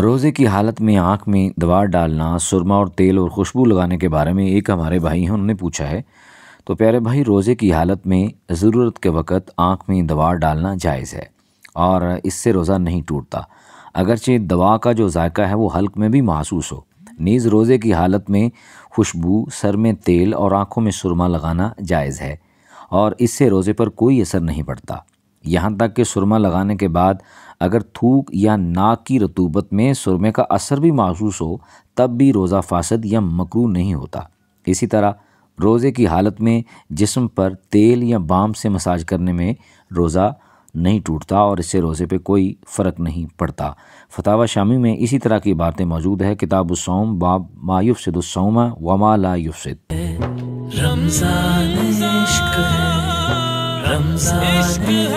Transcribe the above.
रोज़े की हालत में आँख में दवा डालना सुरमा और तेल और खुशबू लगाने के बारे में एक हमारे भाई हैं उन्होंने पूछा है तो प्यारे भाई रोज़े की हालत में ज़रूरत के वक़्त आँख में दवा डालना जायज़ है और इससे रोज़ा नहीं टूटता अगरचे दवा का जो जायका है वो हल्क में भी महसूस हो नीज़ रोज़े की हालत में खुशबू सर में तेल और आँखों में सुरमा लगाना जायज़ है और इससे रोज़े पर कोई असर नहीं पड़ता यहाँ तक कि सुरमा लगाने के बाद अगर थूक या नाक की रतूबत में सुरमे का असर भी महसूस हो तब भी रोज़ा फासद या मकरू नहीं होता इसी तरह रोज़े की हालत में जिस्म पर तेल या बाम से मसाज करने में रोज़ा नहीं टूटता और इससे रोज़े पे कोई फ़र्क नहीं पड़ता फतावा शामी में इसी तरह की बातें मौजूद है किताब सोम बाब मायुफसदसोम वमा ला रमज़ान